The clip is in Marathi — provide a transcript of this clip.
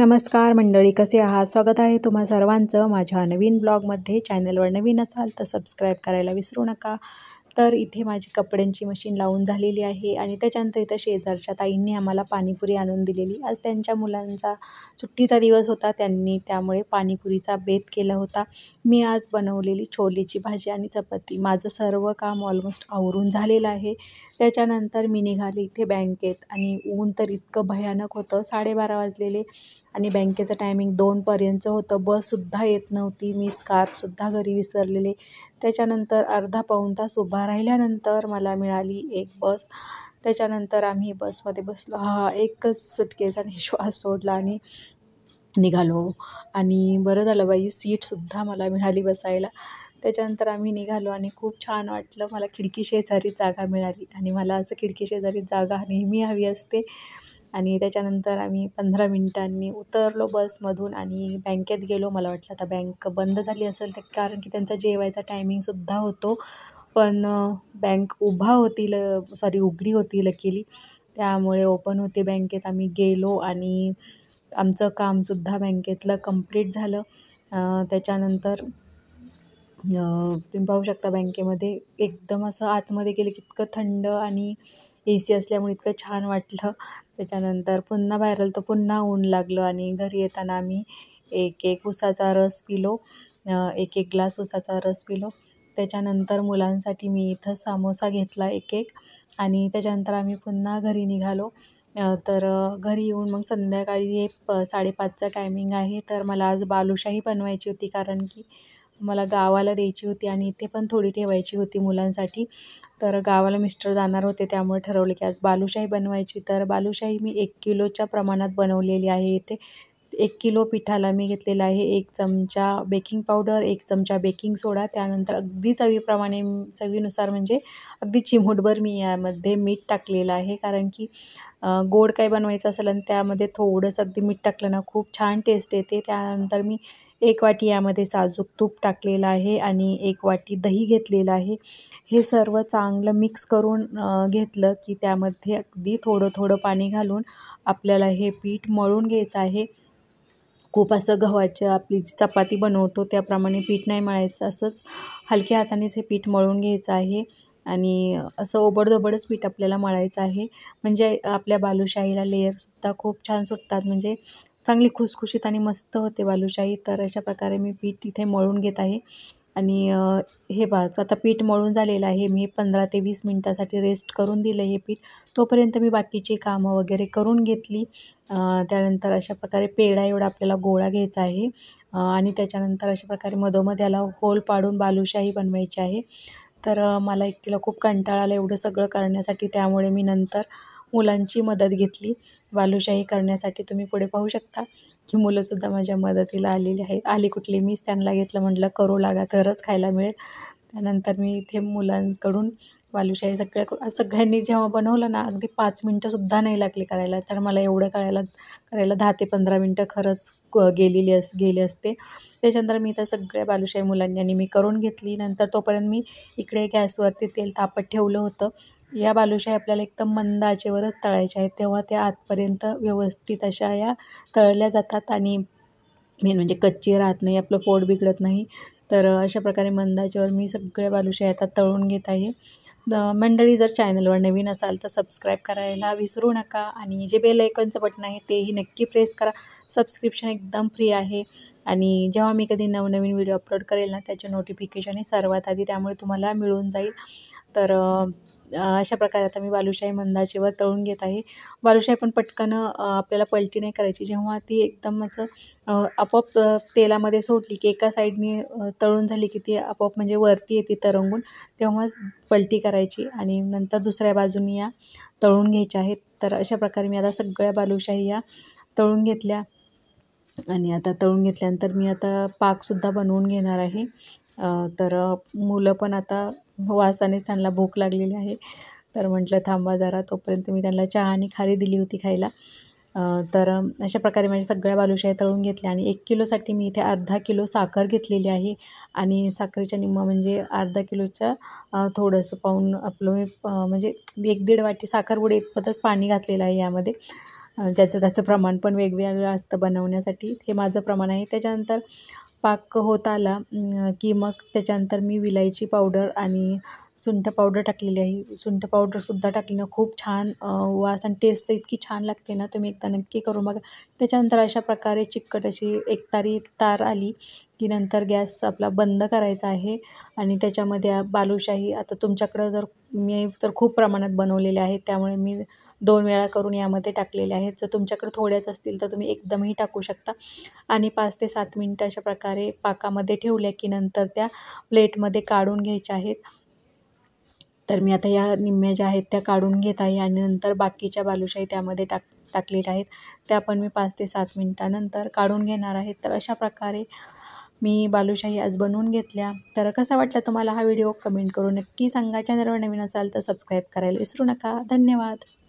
नमस्कार मंडळी कसे आहात स्वागत आहे तुम्हा सर्वांचं माझ्या नवीन ब्लॉगमध्ये चॅनलवर नवीन असाल तर सबस्क्राईब करायला विसरू नका तर इथे माझी कपड्यांची मशीन लावून झालेली आहे आणि त्याच्यानंतर इथं शेजारच्या ताईंनी आम्हाला पाणीपुरी आणून दिलेली आज त्यांच्या मुलांचा सुट्टीचा दिवस होता त्यांनी त्यामुळे पाणीपुरीचा बेत केला होता मी आज बनवलेली छोलेची भाजी आणि चपाती माझं सर्व काम ऑलमोस्ट आवरून झालेलं आहे त्याच्यानंतर मी निघाले इथे बँकेत आणि ऊन तर इतकं भयानक होतं साडेबारा वाजलेले आणि बँकेचं टायमिंग दोनपर्यंत होतं बससुद्धा येत नव्हती मी स्कार्फसुद्धा घरी विसरलेले त्याच्यानंतर अर्धा पाऊन तास उभा राहिल्यानंतर मला मिळाली एक बस त्याच्यानंतर आम्ही बसमध्ये बसलो हा एकच सुटकेचा निश्वास श्वास सोडला आणि निघालो आणि बरं झालं बाई सीटसुद्धा मला मिळाली बसायला त्याच्यानंतर आम्ही निघालो आणि खूप छान वाटलं मला खिडकी शेजारी जागा मिळाली आणि मला असं खिडकी शेजारी जागा नेहमी हवी असते आणि त्याच्यानंतर आम्ही पंधरा मिनटांनी उतरलो बसमधून आणि बँकेत गेलो मला वाटलं आता बँक बंद झाली असेल तर कारण की त्यांचा जेवायचा टायमिंगसुद्धा होतो पण बँक उभा होती ल सॉरी उघडी होती लकीली त्यामुळे ओपन होते बँकेत आम्ही गेलो आणि आमचं कामसुद्धा बँकेतलं कंप्लीट झालं त्याच्यानंतर तुम्ही पाहू शकता बँकेमध्ये एकदम असं आतमध्ये गेलं की इतकं थंड आणि ए सी असल्यामुळे इतकं छान वाटलं त्याच्यानंतर पुन्हा बाहेर आलं तर पुन्हा ऊन लागलं आणि घरी येताना आम्ही एक एक उसाचा रस पिलो एक एक ग्लास उसाचा रस पिलो त्याच्यानंतर मुलांसाठी मी इथं सामोसा घेतला एक एक आणि त्याच्यानंतर आम्ही पुन्हा घरी निघालो तर घरी येऊन मग संध्याकाळी हे प साडेपाचचा टायमिंग आहे तर मला आज बालुशाही बनवायची होती कारण की मला गावाला द्यायची होती आणि इथे पण थोडी ठेवायची होती मुलांसाठी तर गावाला मिस्टर जाणार होते त्यामुळे ठरवलं की आज बालुशाही बनवायची तर बालुशाही मी एक किलोच्या प्रमाणात बनवलेली आहे इथे एक किलो पिठाला मी घेतलेला आहे एक चमचा बेकिंग पावडर एक चमचा बेकिंग सोडा त्यानंतर अगदी चवीप्रमाणे चवीनुसार म्हणजे अगदी चिमूटभर मी यामध्ये मीठ टाकलेलं आहे कारण की गोड काय बनवायचं असेल आणि त्यामध्ये थोडंसं अगदी मीठ टाकलं ना खूप छान टेस्ट येते त्यानंतर मी एक वाटी यामध्ये साजूक तूप टाकलेलं आहे आणि एक वाटी दही घेतलेलं आहे हे सर्व चांगलं मिक्स करून घेतलं की त्यामध्ये अगदी थोडं थोडं पाणी घालून आपल्याला हे पीठ मळून घ्यायचं आहे खूप असं गव्हाचं आपली जी चपाती बनवतो त्याप्रमाणे पीठ नाही मळायचं असंच हलक्या हातानेच हे पीठ मळून घ्यायचं आहे आणि असं ओबडधोबडच पीठ आपल्याला मळायचं आहे म्हणजे आपल्या बालुशाहीला लेअरसुद्धा खूप छान सुटतात म्हणजे चांगली खुसखुशीत आणि मस्त होते बालूशाही तर अशा प्रकारे मी पीठ इथे मळून घेत आहे आणि हे बा आता पीठ मळून झालेलं आहे मी पंधरा ते वीस मिनटासाठी रेस्ट करून दिलं हे पीठ तोपर्यंत मी बाकीची कामं वगैरे करून घेतली त्यानंतर अशा प्रकारे पेढा एवढा आपल्याला गोळा घ्यायचा आहे आणि त्याच्यानंतर अशा प्रकारे मधोमध याला होल पाडून बालुशाही बनवायची आहे तर मला एकटीला खूप कंटाळा आला एवढं सगळं करण्यासाठी त्यामुळे मी नंतर मुलांची मदत घेतली बालुशाही करण्यासाठी तुम्ही पुढे पाहू शकता की मुलंसुद्धा माझ्या मदतीला आलेली आहेत आली कुठली मीच त्यांना घेतलं म्हटलं करू लागा तरच खायला मिळेल त्यानंतर मी इथे मुलांकडून बालुशाही सगळ्या सगळ्यांनी जेव्हा बनवलं ना अगदी पाच मिनटंसुद्धा नाही लागली करायला तर मला एवढं करायला करायला दहा ते पंधरा मिनटं खरंच गेलेली अस गेली असते त्याच्यानंतर मी त्या सगळ्या बालुशाही मुलांनी मी करून घेतली नंतर तोपर्यंत मी इकडे गॅसवरती तेल तापत ठेवलं होतं या बालुशाही आपल्याला एकदम मंद आचेवरच तळायच्या आहेत तेव्हा त्या आतपर्यंत व्यवस्थित अशा या तळल्या जातात आणि मेन म्हणजे कच्ची राहत नाही आपलं पोट बिघडत नाही तर अशा प्रकारे मंदाच्यावर मी सगळ्या बालुशाही आता तळून घेत आहे मंडळी जर चॅनलवर नवीन असाल तर सबस्क्राईब करायला विसरू नका आणि जे बेल आयकॉनचं बटन आहे तेही नक्की प्रेस करा सबस्क्रिप्शन एकदम फ्री आहे आणि जेव्हा मी कधी नवनवीन व्हिडिओ अपलोड करेल ना त्याचे नोटिफिकेशन हे सर्वात आधी त्यामुळे तुम्हाला मिळून जाईल तर अशा प्रकारे आता मी बालुशाही मंदाचेवर तळून घेत आहे बालुशाही पण पटकन आपल्याला पलटी नाही करायची जेव्हा ती एकदम असं आपोआप तेलामध्ये सोडली की एका साईडने तळून झाली की ती आपोआप म्हणजे वरती येते तरंगून तेव्हाच पलटी करायची आणि नंतर दुसऱ्या बाजूने या तळून घ्यायच्या आहेत तर अशा प्रकारे मी आता सगळ्या बालुशाही या तळून घेतल्या आणि आता तळून घेतल्यानंतर मी आता पाकसुद्धा बनवून घेणार आहे तर मुलं पण आता वासानेच हो, त्यांना भूक लागलेली आहे तर म्हटलं थांबा जरा तोपर्यंत मी त्यांना चहा आणि खारी दिली होती खायला तर अशा प्रकारे माझ्या सगळ्या बालुशाही तळून घेतल्या आणि एक किलोसाठी मी इथे अर्धा किलो साखर घेतलेली आहे आणि साखरेच्या निम्मा म्हणजे अर्धा किलोच्या थोडंसं पाहून आपलं मी म्हणजे एक दीड वाटी साखर बुडे इतपतच पाणी घातलेलं आहे यामध्ये ज्याचं त्याचं प्रमाण पण वेगवेगळं असतं बनवण्यासाठी हे माझं प्रमाण आहे त्याच्यानंतर पाक होत आला की मग त्याच्यानंतर मी विलायची पावडर आणि सुंठ पावडर टाकलेली आहे सुंठ पावडरसुद्धा टाकलेलं खूप छान वास आणि टेस्ट इतकी छान लागते ना तुम्ही एकदा नक्की करून बघा त्याच्यानंतर अशा प्रकारे चिकट अशी एक तार आली की नंतर गॅस आपला बंद करायचा आहे आणि त्याच्यामध्ये बालूशाही आता तुमच्याकडं जर मी तर खूप प्रमाणात बनवलेले आहेत त्यामुळे मी दोन वेळा करून यामध्ये टाकलेले आहेत जर तुमच्याकडे थोड्याच असतील तर तुम्ही एकदमही टाकू शकता आणि पाच ते सात मिनटं अशा प्रकारे पाकामध्ये ठेवल्या की नंतर त्या प्लेटमध्ये काढून घ्यायच्या आहेत तर मी आता या निम्म्या ज्या आहेत त्या काढून घेत आहे आणि नंतर बाकीच्या बालुशाही त्यामध्ये टाक टाकलेल्या आहेत त्या पण मी पाच ते सात मिनटानंतर काढून घेणार आहेत तर अशा प्रकारे मी बालुशाही आज बनवून घेतल्या तर कसा वाटला तुम्हाला हा व्हिडिओ कमेंट करून नक्की सांगा चॅनलवर नवीन असाल तर सबस्क्राईब करायला विसरू नका धन्यवाद